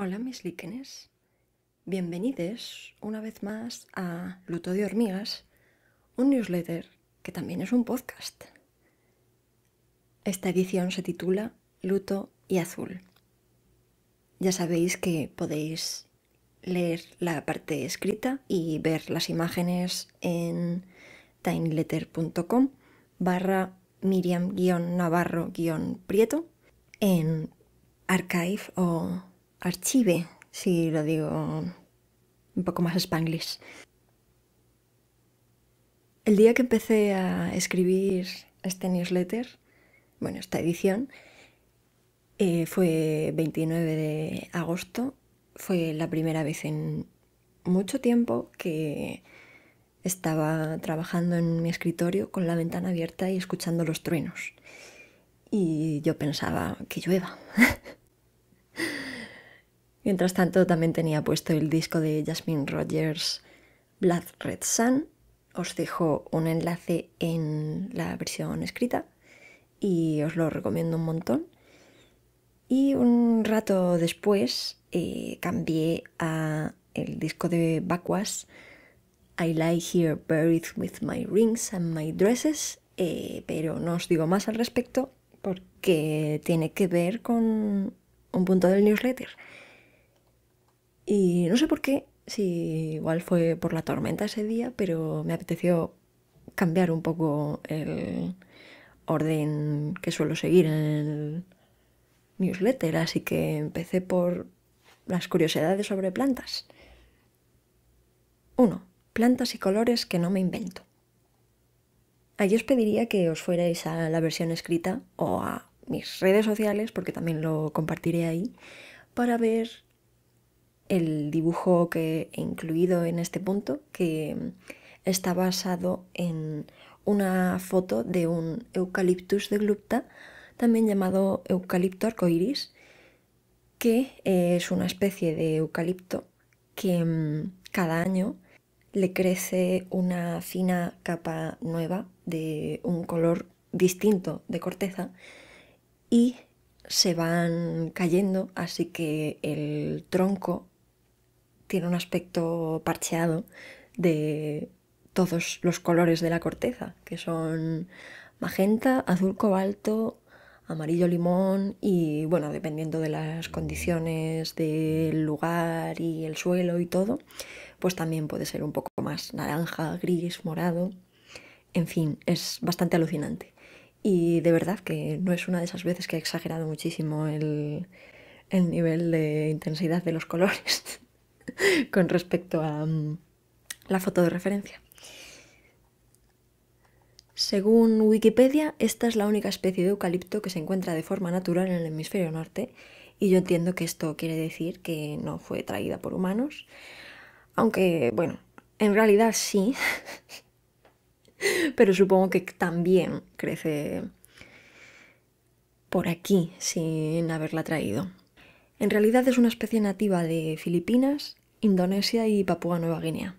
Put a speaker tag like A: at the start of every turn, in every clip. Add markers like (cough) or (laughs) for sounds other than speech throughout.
A: Hola mis líquenes, bienvenidos una vez más a Luto de Hormigas, un newsletter que también es un podcast. Esta edición se titula Luto y Azul. Ya sabéis que podéis leer la parte escrita y ver las imágenes en timeletter.com barra miriam-navarro-prieto en archive o archive, si lo digo un poco más spanglish. El día que empecé a escribir este newsletter, bueno, esta edición, eh, fue 29 de agosto. Fue la primera vez en mucho tiempo que estaba trabajando en mi escritorio con la ventana abierta y escuchando los truenos. Y yo pensaba que llueva. (laughs) Mientras tanto, también tenía puesto el disco de Jasmine Rogers, Blood Red Sun. Os dejo un enlace en la versión escrita y os lo recomiendo un montón. Y un rato después eh, cambié a el disco de Backwash, I Lie Here Buried with My Rings and My Dresses, eh, pero no os digo más al respecto porque tiene que ver con un punto del newsletter. Y no sé por qué, si igual fue por la tormenta ese día, pero me apeteció cambiar un poco el orden que suelo seguir en el newsletter, así que empecé por las curiosidades sobre plantas. Uno, Plantas y colores que no me invento. Allí os pediría que os fuerais a la versión escrita o a mis redes sociales, porque también lo compartiré ahí, para ver el dibujo que he incluido en este punto, que está basado en una foto de un eucaliptus de Glupta, también llamado eucalipto arcoiris, que es una especie de eucalipto que mm, cada año le crece una fina capa nueva de un color distinto de corteza y se van cayendo, así que el tronco tiene un aspecto parcheado de todos los colores de la corteza, que son magenta, azul cobalto, amarillo limón y bueno, dependiendo de las condiciones del lugar y el suelo y todo, pues también puede ser un poco más naranja, gris, morado. En fin, es bastante alucinante. Y de verdad que no es una de esas veces que he exagerado muchísimo el, el nivel de intensidad de los (laughs) colores. (laughs) con respecto a mm, la foto de referencia. Según Wikipedia, esta es la única especie de eucalipto que se encuentra de forma natural en el hemisferio norte y yo entiendo que esto quiere decir que no fue traída por humanos, aunque bueno, en realidad sí, (laughs) pero supongo que también crece por aquí sin haberla traído. En realidad es una especie nativa de Filipinas Indonesia y Papúa Nueva Guinea.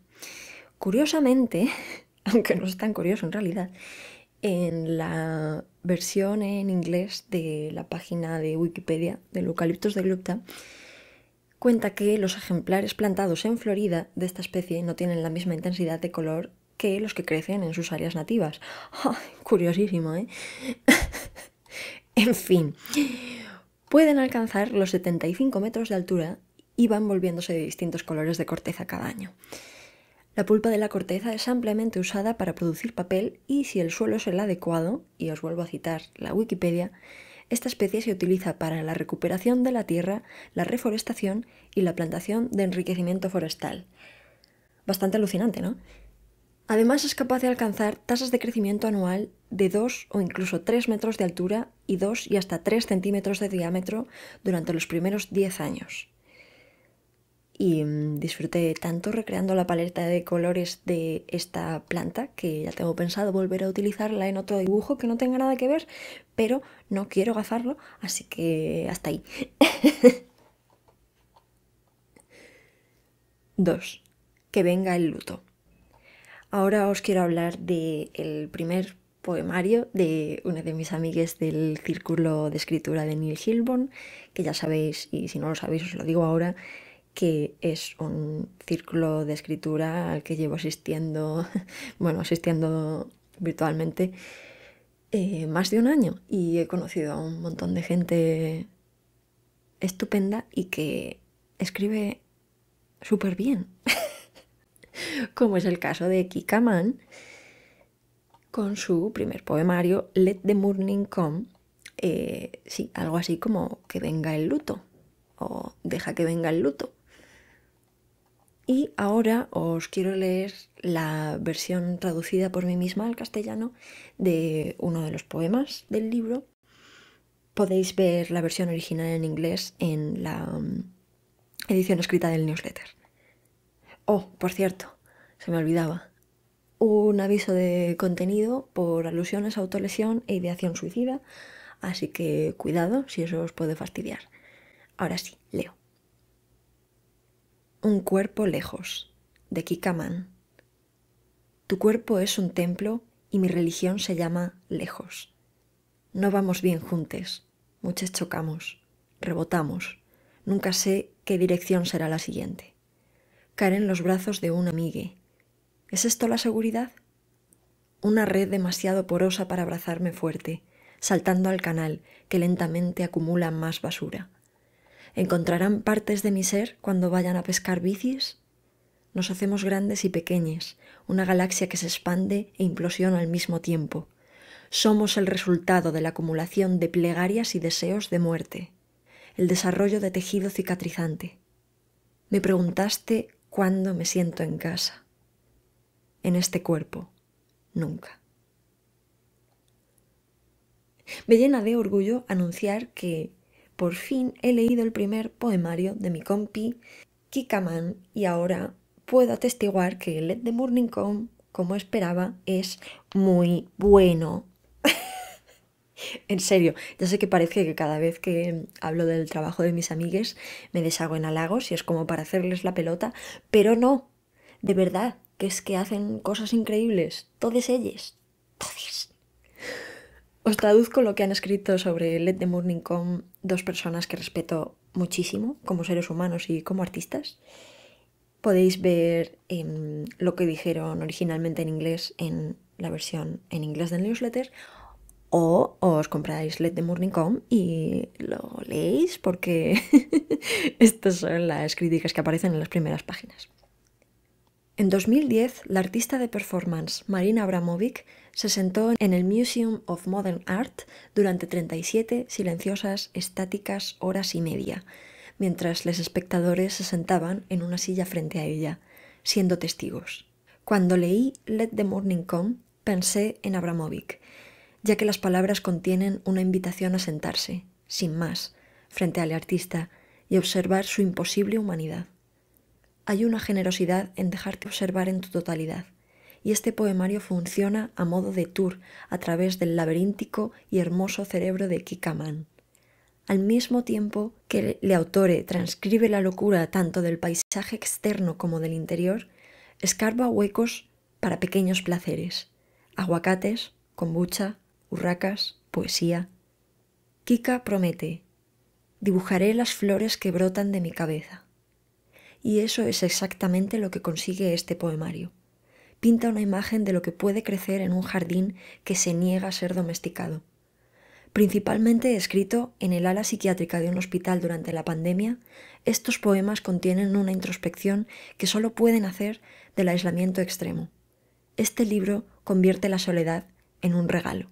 A: Curiosamente, (laughs) aunque no es tan curioso en realidad, en la versión en inglés de la página de Wikipedia del eucaliptus de Glupta, cuenta que los ejemplares plantados en Florida de esta especie no tienen la misma intensidad de color que los que crecen en sus áreas nativas. (laughs) curiosísimo, ¿eh? (laughs) en fin, pueden alcanzar los 75 metros de altura y van volviéndose de distintos colores de corteza cada año. La pulpa de la corteza es ampliamente usada para producir papel y si el suelo es el adecuado, y os vuelvo a citar la Wikipedia, esta especie se utiliza para la recuperación de la tierra, la reforestación y la plantación de enriquecimiento forestal. Bastante alucinante, ¿no? Además es capaz de alcanzar tasas de crecimiento anual de 2 o incluso 3 metros de altura y 2 y hasta 3 centímetros de diámetro durante los primeros 10 años y mm, disfruté tanto recreando la paleta de colores de esta planta que ya tengo pensado volver a utilizarla en otro dibujo que no tenga nada que ver, pero no quiero gafarlo, así que hasta ahí. 2. (laughs) que venga el luto. Ahora os quiero hablar del primer poemario de una de mis amigas del Círculo de Escritura de Neil Hilborn, que ya sabéis, y si no lo sabéis os lo digo ahora, que es un círculo de escritura al que llevo asistiendo, (laughs) bueno, asistiendo virtualmente eh, más de un año y he conocido a un montón de gente estupenda y que escribe súper bien, (laughs) como es el caso de Kikaman con su primer poemario Let the Morning Come, eh, sí, algo así como que venga el luto o deja que venga el luto. Y ahora os quiero leer la versión traducida por mí misma al castellano de uno de los poemas del libro. Podéis ver la versión original en inglés en la mm, edición escrita del newsletter. Oh, por cierto, se me olvidaba. Un aviso de contenido por alusiones, a autolesión e ideación suicida, así que cuidado si eso os puede fastidiar. Ahora sí, leo. Un cuerpo lejos, de Kikaman. Tu cuerpo es un templo y mi religión se llama lejos. No vamos bien juntes, muchas chocamos, rebotamos, nunca sé qué dirección será la siguiente. Caer en los brazos de un amigue. ¿Es esto la seguridad? Una red demasiado porosa para abrazarme fuerte, saltando al canal que lentamente acumula más basura ¿Encontrarán partes de mi ser cuando vayan a pescar bicis? Nos hacemos grandes y pequeñas, una galaxia que se expande e implosiona al mismo tiempo. Somos el resultado de la acumulación de plegarias y deseos de muerte, el desarrollo de tejido cicatrizante. Me preguntaste cuándo me siento en casa. En este cuerpo, nunca. Me llena de orgullo anunciar que por fin he leído el primer poemario de mi compi Kikaman y ahora puedo atestiguar que Let the Morning Come, como esperaba, es muy bueno. (laughs) en serio, ya sé que parece que cada vez que hablo del trabajo de mis amigues me deshago en halagos y es como para hacerles la pelota, pero no, de verdad, que es que hacen cosas increíbles, todas ellas, todas. Os traduzco lo que han escrito sobre Let the Morning Come dos personas que respeto muchísimo como seres humanos y como artistas. Podéis ver em, lo que dijeron originalmente en inglés en la versión en inglés del newsletter o os compráis Let the Morning Come y lo leéis porque (laughs) estas son las críticas que aparecen en las primeras páginas. En 2010, la artista de performance Marina Abramovic se sentó en el Museum of Modern Art durante 37 silenciosas, estáticas horas y media, mientras los espectadores se sentaban en una silla frente a ella, siendo testigos. Cuando leí Let the Morning Come, pensé en Abramovic, ya que las palabras contienen una invitación a sentarse, sin más, frente al artista y observar su imposible humanidad hay una generosidad en dejarte observar en tu totalidad, y este poemario funciona a modo de tour a través del laberíntico y hermoso cerebro de Kikaman. Al mismo tiempo que le autore, transcribe la locura tanto del paisaje externo como del interior, escarba huecos para pequeños placeres, aguacates, kombucha, urracas, poesía. Kika promete, dibujaré las flores que brotan de mi cabeza. Y eso es exactamente lo que consigue este poemario. Pinta una imagen de lo que puede crecer en un jardín que se niega a ser domesticado. Principalmente escrito en el ala psiquiátrica de un hospital durante la pandemia, estos poemas contienen una introspección que solo pueden hacer del aislamiento extremo. Este libro convierte la soledad en un regalo.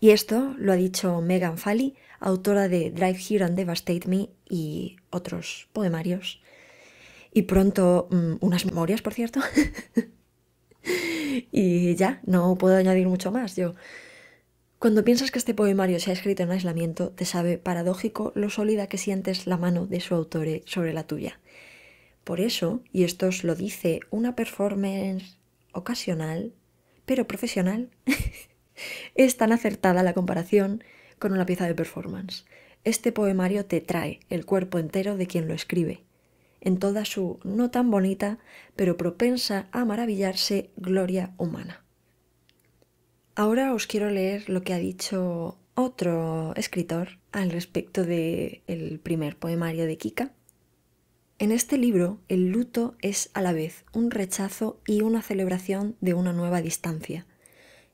A: Y esto lo ha dicho Megan Fally, autora de Drive Here and Devastate Me y otros poemarios. Y pronto mm, unas memorias, por cierto. (laughs) y ya, no puedo añadir mucho más. Yo, cuando piensas que este poemario se ha escrito en aislamiento, te sabe paradójico lo sólida que sientes la mano de su autore sobre la tuya. Por eso, y esto os lo dice una performance ocasional, pero profesional, (laughs) es tan acertada la comparación con una pieza de performance. Este poemario te trae el cuerpo entero de quien lo escribe, en toda su no tan bonita, pero propensa a maravillarse gloria humana. Ahora os quiero leer lo que ha dicho otro escritor al respecto del el primer poemario de Kika. En este libro, el luto es a la vez un rechazo y una celebración de una nueva distancia.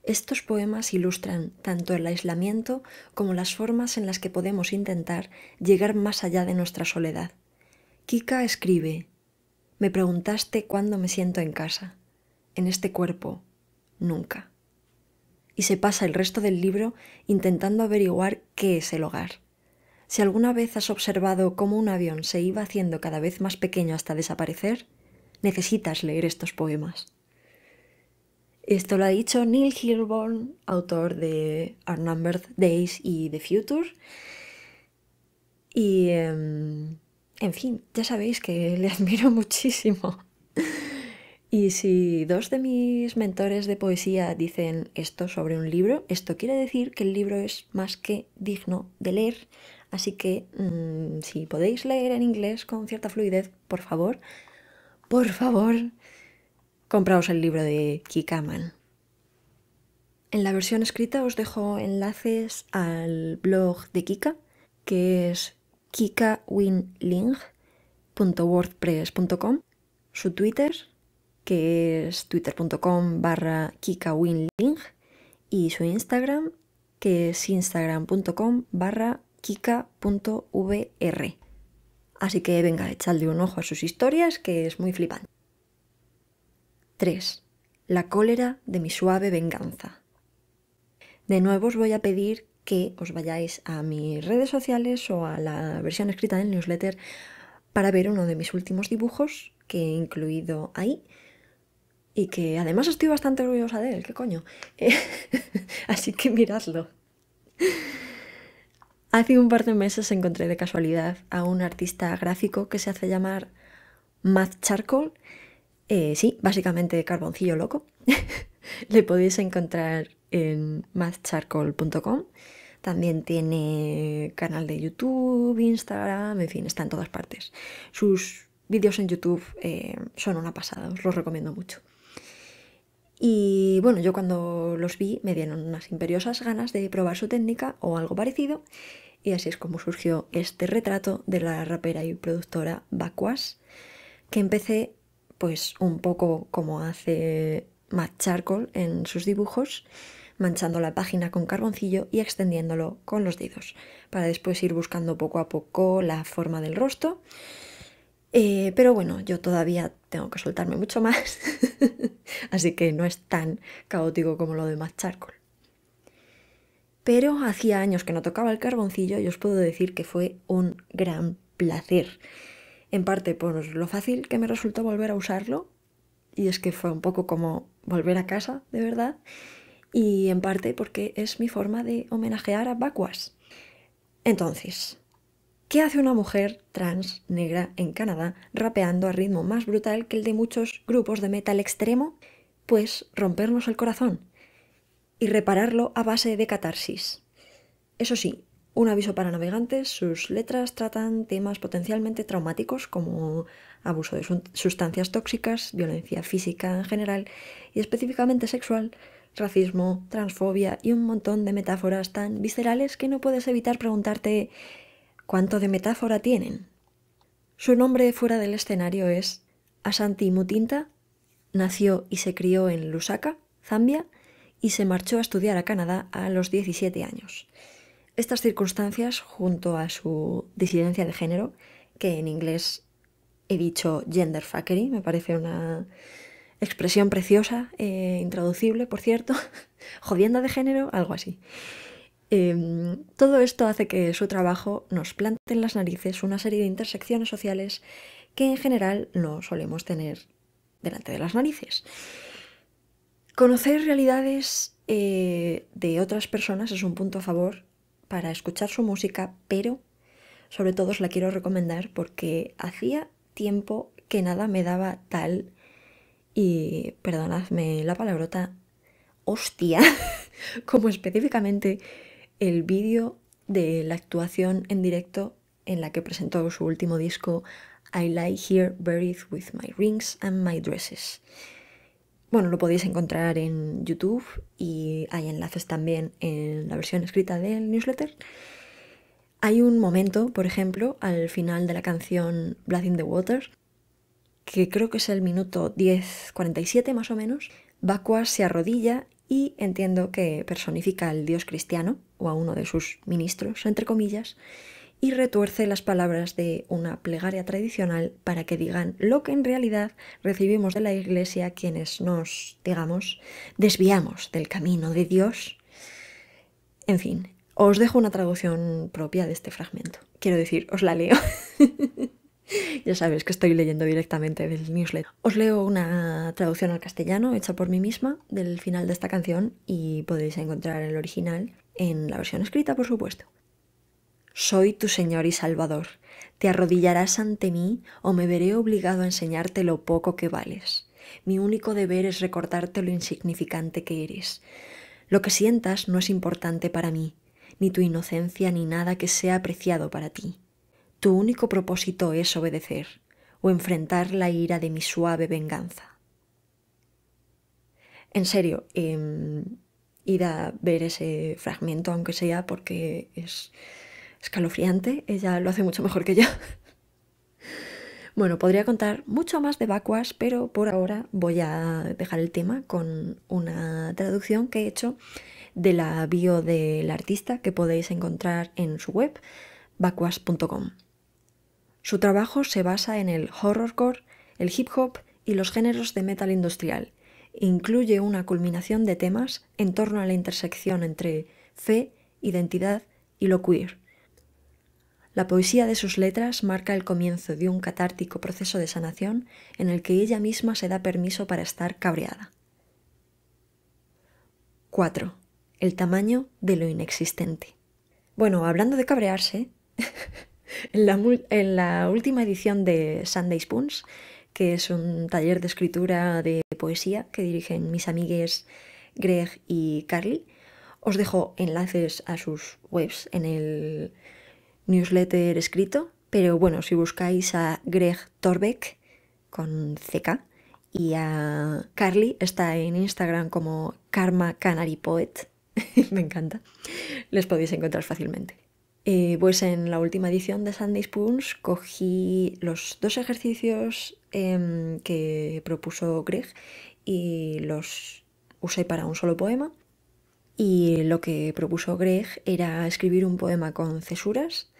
A: Estos poemas ilustran tanto el aislamiento como las formas en las que podemos intentar llegar más allá de nuestra soledad. Kika escribe, me preguntaste cuándo me siento en casa. En este cuerpo, nunca. Y se pasa el resto del libro intentando averiguar qué es el hogar. Si alguna vez has observado cómo un avión se iba haciendo cada vez más pequeño hasta desaparecer, necesitas leer estos poemas. Esto lo ha dicho Neil Hilborn, autor de Numbered Days y The Future. Y, em, en fin, ya sabéis que le (laughs) admiro muchísimo. Y si dos de mis mentores de poesía dicen esto sobre un libro, esto quiere decir que el libro es más que digno de leer. Así que mm, si podéis leer en inglés con cierta fluidez, por favor, por favor, compraos el libro de Kikaman. En la versión escrita os dejo enlaces al blog de Kika, que es kikawinling.wordpress.com, su Twitter, que es twitter.com barra kikawinling, y su Instagram, que es instagram.com barra kika.vr. Así que venga, echadle un ojo a sus historias, que es muy flipante. 3. La cólera de mi suave venganza. De nuevo os voy a pedir que os vayáis a mis redes sociales o a la versión escrita del newsletter para ver uno de mis últimos dibujos que he incluido ahí y que además estoy bastante orgullosa de él, qué coño. (laughs) así que miradlo. Hace un par de meses encontré de casualidad a un artista gráfico que se hace llamar Matt Charcoal eh, sí, básicamente carboncillo loco. (laughs) Le podéis encontrar en mathcharcoal.com También tiene canal de YouTube, Instagram, en fin, está en todas partes. Sus vídeos en YouTube eh, son una pasada, os los recomiendo mucho. Y bueno, yo cuando los vi me dieron unas imperiosas ganas de probar su técnica o algo parecido. Y así es como surgió este retrato de la rapera y productora Bakwas, que empecé pues un poco como hace Matt Charcoal en sus dibujos, manchando la página con carboncillo y extendiéndolo con los dedos, para después ir buscando poco a poco la forma del rostro. Eh, pero bueno, yo todavía tengo que soltarme mucho más, (laughs) así que no es tan caótico como lo de Matt Charcoal. Pero hacía años que no tocaba el carboncillo y os puedo decir que fue un gran placer en parte por lo fácil que me resultó volver a usarlo, y es que fue un poco como volver a casa, de verdad, y en parte porque es mi forma de homenajear a Bacuas. Entonces, ¿qué hace una mujer trans negra en Canadá rapeando a ritmo más brutal que el de muchos grupos de metal extremo? Pues rompernos el corazón y repararlo a base de catarsis. Eso sí, un aviso para navegantes, sus letras tratan temas potencialmente traumáticos como abuso de sustancias tóxicas, violencia física en general y específicamente sexual, racismo, transfobia y un montón de metáforas tan viscerales que no puedes evitar preguntarte cuánto de metáfora tienen. Su nombre fuera del escenario es Asanti Mutinta, nació y se crió en Lusaka, Zambia, y se marchó a estudiar a Canadá a los 17 años. Estas circunstancias, junto a su disidencia de género, que en inglés he dicho gender me parece una expresión preciosa, e intraducible, por cierto, (laughs) jodienda de género, algo así. Em, todo esto hace que su trabajo nos plante en las narices una serie de intersecciones sociales que en general no solemos tener delante de las narices. Conocer realidades eh, de otras personas es un punto a favor para escuchar su música, pero sobre todo os la quiero recomendar porque hacía tiempo que nada me daba tal y perdonadme la palabrota hostia (laughs) como específicamente el vídeo de la actuación en directo en la que presentó su último disco I Lie Here Buried with My Rings and My Dresses bueno, lo podéis encontrar en YouTube y hay enlaces también en la versión escrita del newsletter. Hay un momento, por ejemplo, al final de la canción Blood in the Water, que creo que es el minuto 10.47 más o menos, Vacuas se arrodilla y entiendo que personifica al dios cristiano, o a uno de sus ministros, entre comillas, y retuerce las palabras de una plegaria tradicional para que digan lo que en realidad recibimos de la Iglesia quienes nos, digamos, desviamos del camino de Dios. En fin, os dejo una traducción propia de este fragmento. Quiero decir, os la leo. (laughs) ya sabéis que estoy leyendo directamente del newsletter. Os leo una traducción al castellano hecha por mí misma del final de esta canción y podéis encontrar el original en la versión escrita, por supuesto. Soy tu Señor y Salvador. Te arrodillarás ante mí o me veré obligado a enseñarte lo poco que vales. Mi único deber es recordarte lo insignificante que eres. Lo que sientas no es importante para mí, ni tu inocencia ni nada que sea apreciado para ti. Tu único propósito es obedecer o enfrentar la ira de mi suave venganza. En serio, em, ir a ver ese fragmento, aunque sea porque es escalofriante, ella lo hace mucho mejor que yo. (laughs) Bueno, podría contar mucho más de vacuas, pero por ahora voy a dejar el tema con una traducción que he hecho de la bio del artista que podéis encontrar en su web, vacuas.com. Su trabajo se basa en el horrorcore, el hip hop y los géneros de metal industrial. Incluye una culminación de temas en torno a la intersección entre fe, identidad y lo queer la poesía de sus letras marca el comienzo de un catártico proceso de sanación en el que ella misma se da permiso para estar cabreada. 4. El tamaño de lo inexistente. Bueno, hablando de cabrearse, (laughs) en, la, última edición de Sunday Spoons, que es un taller de escritura de poesía que dirigen mis amigues Greg y Carly, os dejo enlaces a sus webs en el newsletter escrito, pero bueno, si buscáis a Greg Torbeck con CK y a Carly, está en Instagram como Karma Canary Poet, (laughs) me encanta, les podéis encontrar fácilmente. Eh, pues en la última edición de Sunday Spoons cogí los dos ejercicios em, que propuso Greg y los usé para un solo poema. Y lo que propuso Greg era escribir un poema con cesuras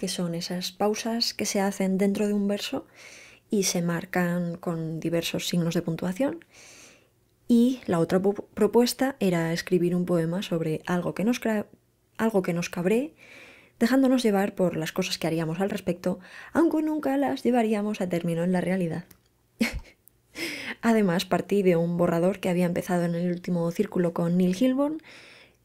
A: que son esas pausas que se hacen dentro de un verso y se marcan con diversos signos de puntuación. Y la otra propuesta era escribir un poema sobre algo que nos, algo que nos cabré, dejándonos llevar por las cosas que haríamos al respecto, aunque nunca las llevaríamos a término en la realidad. (laughs) Además, partí de un borrador que había empezado en el último círculo con Neil Hilborn,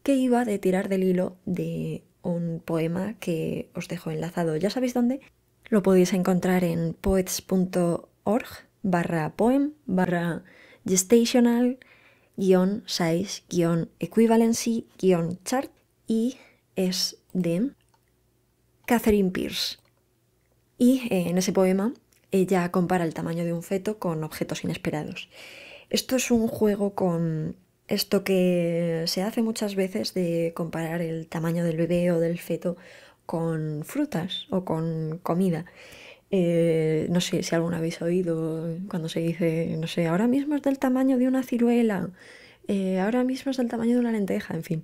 A: que iba de tirar del hilo de un poema que os dejo enlazado, ya sabéis dónde. Lo podéis encontrar en poets.org barra poem barra gestational guión size equivalency chart y es de Catherine Pierce. Y eh, en ese poema ella compara el tamaño de un feto con objetos inesperados. Esto es un juego con esto que se hace muchas veces de comparar el tamaño del bebé o del feto con frutas o con comida. Eh, no sé si alguna habéis oído cuando se dice, no sé, ahora mismo es del tamaño de una ciruela, eh, ahora mismo es del tamaño de una lenteja, en fin,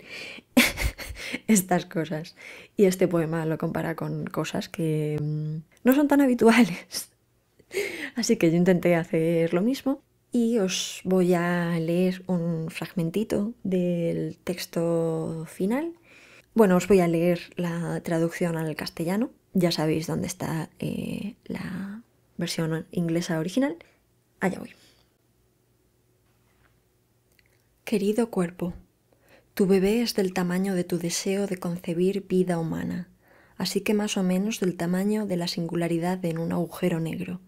A: (laughs) estas cosas. Y este poema lo compara con cosas que mm, no son tan habituales. (laughs) Así que yo intenté hacer lo mismo y os voy a leer un fragmentito del texto final. Bueno, os voy a leer la traducción al castellano. Ya sabéis dónde está eh, la versión inglesa original. Allá voy. Querido cuerpo, tu bebé es del tamaño de tu deseo de concebir vida humana, así que más o menos del tamaño de la singularidad en un agujero negro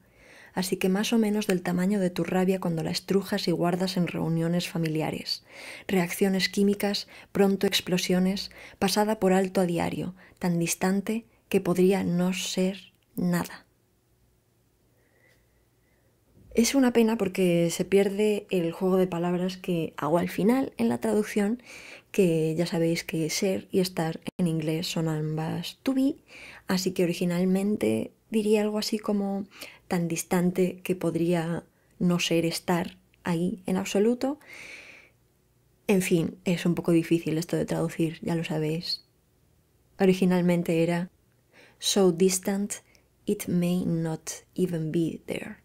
A: así que más o menos del tamaño de tu rabia cuando la estrujas y guardas en reuniones familiares. Reacciones químicas, pronto explosiones, pasada por alto a diario, tan distante que podría no ser nada. Es una pena porque se pierde el juego de palabras que hago al final en la traducción, que ya sabéis que ser y estar en inglés son ambas to be, así que originalmente diría algo así como tan distante que podría no ser estar ahí en absoluto. En fin, es un poco difícil esto de traducir, ya lo sabéis. Originalmente era so distant it may not even be there.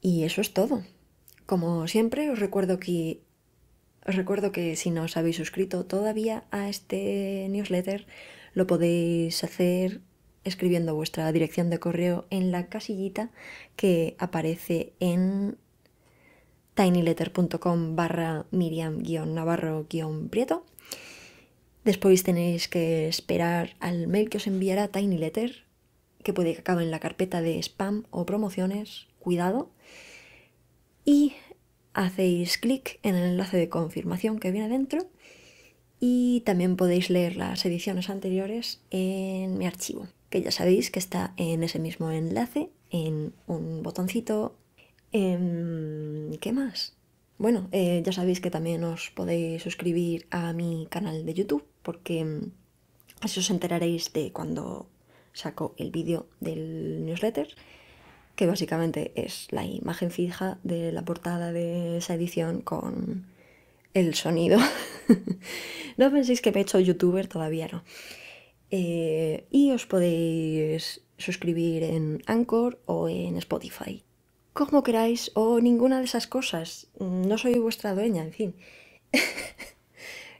A: Y eso es todo. Como siempre, os recuerdo que os recuerdo que si no os habéis suscrito todavía a este newsletter, lo podéis hacer escribiendo vuestra dirección de correo en la casillita que aparece en tinyletter.com barra miriam-navarro-prieto. Después tenéis que esperar al mail que os enviará tinyletter, que puede que acabe en la carpeta de spam o promociones, cuidado. Y hacéis clic en el enlace de confirmación que viene dentro y también podéis leer las ediciones anteriores en mi archivo, que ya sabéis que está en ese mismo enlace, en un botoncito. Em, ¿Qué más? Bueno, eh, ya sabéis que también os podéis suscribir a mi canal de YouTube, porque em, así os enteraréis de cuando saco el vídeo del newsletter, que básicamente es la imagen fija de la portada de esa edición con el sonido. (laughs) no penséis que me he hecho youtuber, todavía no. Eh, y os podéis suscribir en Anchor o en Spotify. Como queráis o ninguna de esas cosas. Mm, no soy vuestra dueña, en fin. (laughs)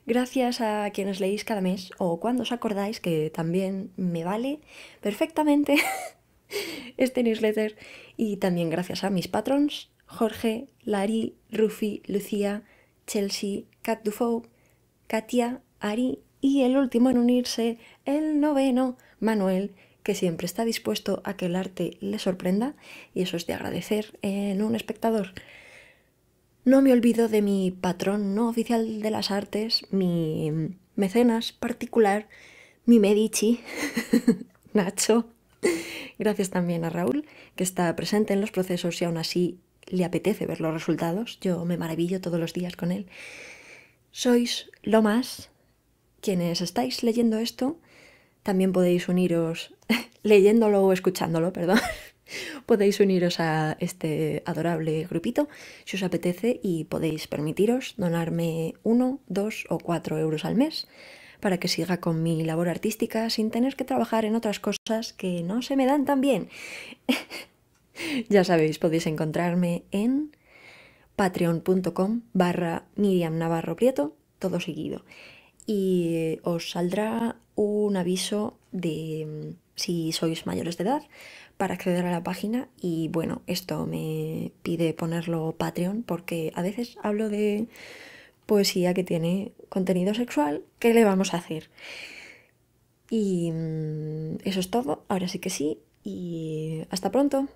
A: Gracias a quienes leéis cada mes o cuando os acordáis, que también me vale perfectamente (laughs) este newsletter. Y también gracias a mis patrons, Jorge, Lari, Rufi, Lucía, Chelsea, Cat Dufoe, Katia, Ari y el último en unirse, el noveno, Manuel, que siempre está dispuesto a que el arte le sorprenda y eso es de agradecer en un espectador. No me olvido de mi patrón no oficial de las artes, mi mecenas particular, mi Medici, (laughs) Nacho. Gracias también a Raúl, que está presente en los procesos y aún así le apetece ver los resultados, yo me maravillo todos los días con él. Sois lo más. Quienes estáis leyendo esto, también podéis uniros, (laughs) leyéndolo o escuchándolo, perdón, (laughs) podéis uniros a este adorable grupito si os apetece y podéis permitiros donarme uno, dos o cuatro euros al mes para que siga con mi labor artística sin tener que trabajar en otras cosas que no se me dan tan bien. (laughs) (laughs) ya sabéis, podéis encontrarme en patreon.com barra Miriam Navarro Prieto, todo seguido. Y os saldrá un aviso de mm, si sois mayores de edad para acceder a la página y bueno, esto me pide ponerlo Patreon porque a veces hablo de poesía que tiene contenido sexual, ¿qué le vamos a hacer? Y mm, eso es todo, ahora sí que sí, y hasta pronto.